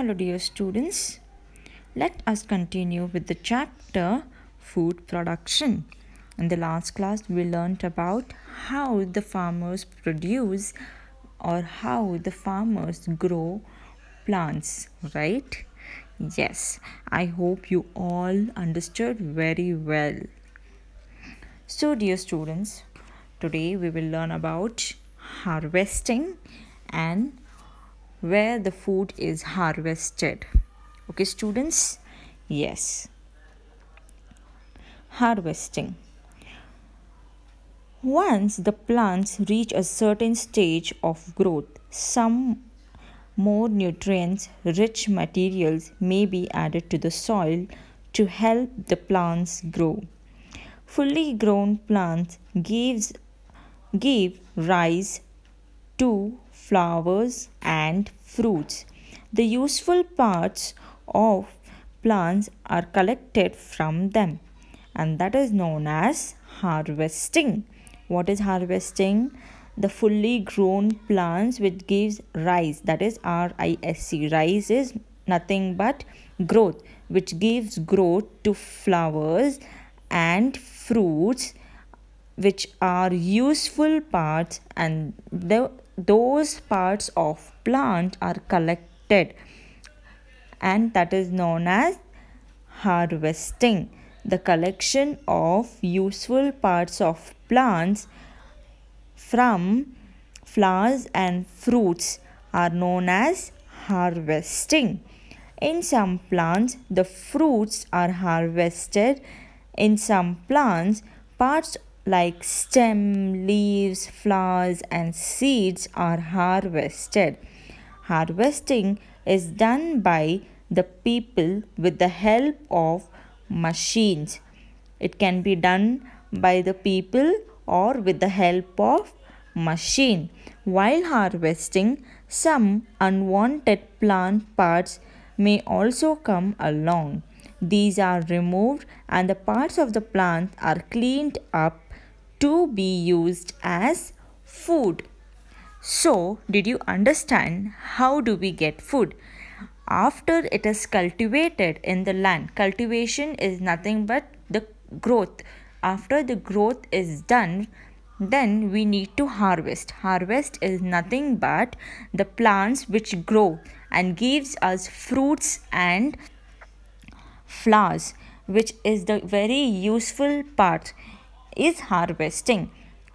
Hello dear students, let us continue with the chapter food production. In the last class we learned about how the farmers produce or how the farmers grow plants, right? Yes, I hope you all understood very well. So dear students, today we will learn about harvesting and where the food is harvested okay students yes harvesting once the plants reach a certain stage of growth, some more nutrients rich materials may be added to the soil to help the plants grow. Fully grown plants gives give rise to flowers and fruits. The useful parts of plants are collected from them and that is known as harvesting. What is harvesting? The fully grown plants which gives rise that is R-I-S-C. Rise is nothing but growth which gives growth to flowers and fruits which are useful parts and the those parts of plant are collected and that is known as harvesting. The collection of useful parts of plants from flowers and fruits are known as harvesting. In some plants, the fruits are harvested. In some plants, parts like stem, leaves, flowers, and seeds are harvested. Harvesting is done by the people with the help of machines. It can be done by the people or with the help of machine. While harvesting, some unwanted plant parts may also come along. These are removed and the parts of the plant are cleaned up to be used as food. So, did you understand how do we get food? After it is cultivated in the land, cultivation is nothing but the growth. After the growth is done, then we need to harvest. Harvest is nothing but the plants which grow and gives us fruits and flowers, which is the very useful part is harvesting.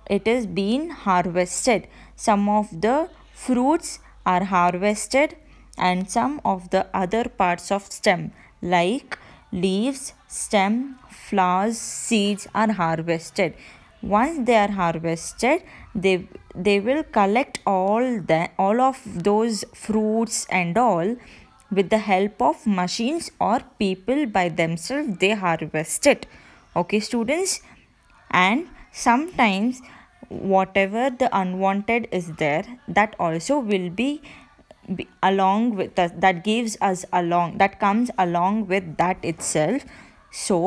It is being harvested. Some of the fruits are harvested and some of the other parts of stem like leaves, stem, flowers, seeds are harvested. Once they are harvested, they, they will collect all, the, all of those fruits and all with the help of machines or people by themselves they harvest it. Okay students, and sometimes whatever the unwanted is there that also will be, be along with us that gives us along that comes along with that itself so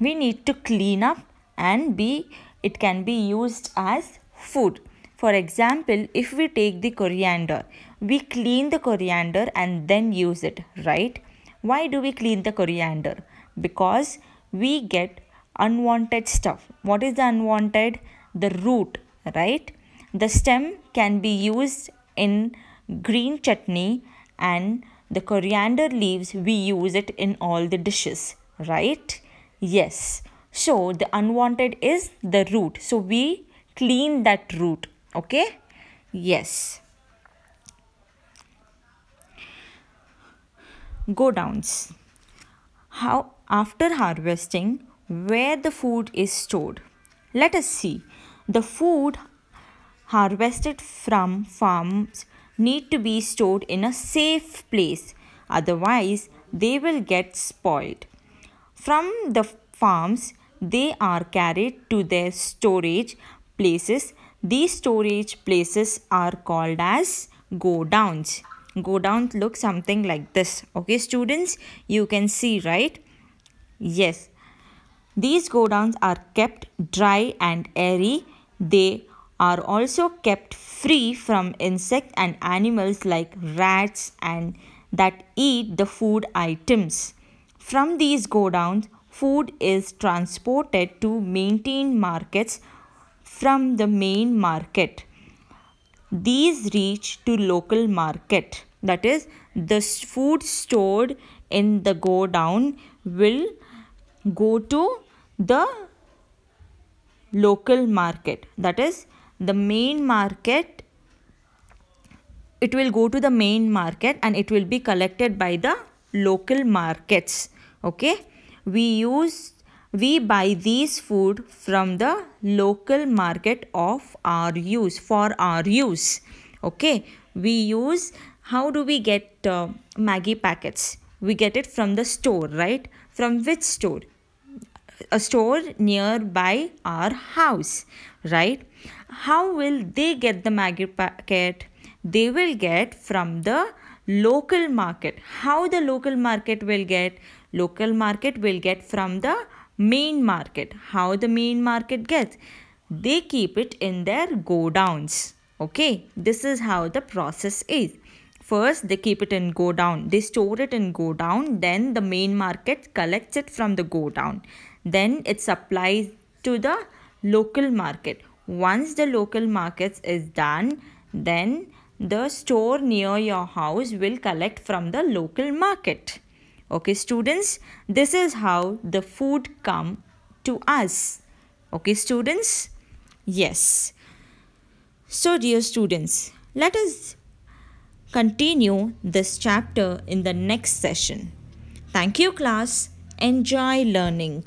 we need to clean up and be it can be used as food for example if we take the coriander we clean the coriander and then use it right why do we clean the coriander because we get unwanted stuff what is the unwanted the root right the stem can be used in green chutney and the coriander leaves we use it in all the dishes right yes so the unwanted is the root so we clean that root okay yes go downs how after harvesting where the food is stored. Let us see. The food harvested from farms need to be stored in a safe place otherwise they will get spoiled. From the farms they are carried to their storage places. These storage places are called as go downs. Go downs look something like this. Okay students you can see right? Yes these godowns are kept dry and airy. They are also kept free from insects and animals like rats and that eat the food items. From these godowns, food is transported to maintain markets from the main market. These reach to local market. That is, the food stored in the godown will go to the local market that is the main market it will go to the main market and it will be collected by the local markets okay we use we buy these food from the local market of our use for our use okay we use how do we get uh, maggie packets we get it from the store right from which store a store nearby our house right how will they get the maggi packet they will get from the local market how the local market will get local market will get from the main market how the main market gets they keep it in their go downs okay this is how the process is first they keep it in go down they store it in go down then the main market collects it from the go down then it supplies to the local market. Once the local markets is done, then the store near your house will collect from the local market. Okay students, this is how the food come to us. Okay students? Yes. So dear students, let us continue this chapter in the next session. Thank you class. Enjoy learning.